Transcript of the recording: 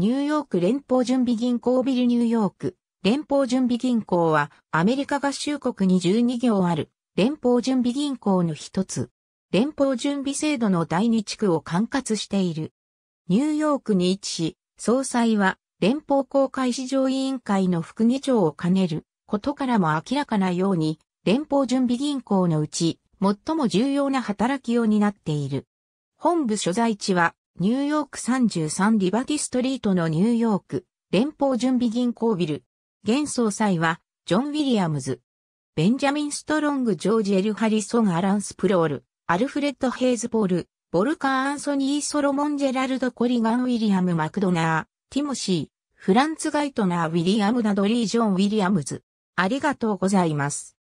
ニューヨーク連邦準備銀行ビルニューヨーク連邦準備銀行はアメリカ合衆国に12行ある連邦準備銀行の一つ。連邦準備制度の第二地区を管轄している。ニューヨークに位置し、総裁は連邦公開市場委員会の副議長を兼ねることからも明らかなように、連邦準備銀行のうち最も重要な働きを担っている。本部所在地はニューヨーク33リバティストリートのニューヨーク連邦準備銀行ビル。現総裁はジョン・ウィリアムズ。ベンジャミン・ストロング・ジョージ・エル・ハリソン・アランス・プロール。アルフレッド・ヘイズ・ポール。ボルカー・アンソニー・ソロモン・ジェラルド・コリガン・ウィリアム・マクドナー。ティモシー。フランツ・ガイトナー・ウィリアム・ナドリー・ジョン・ウィリアムズ。ありがとうございます。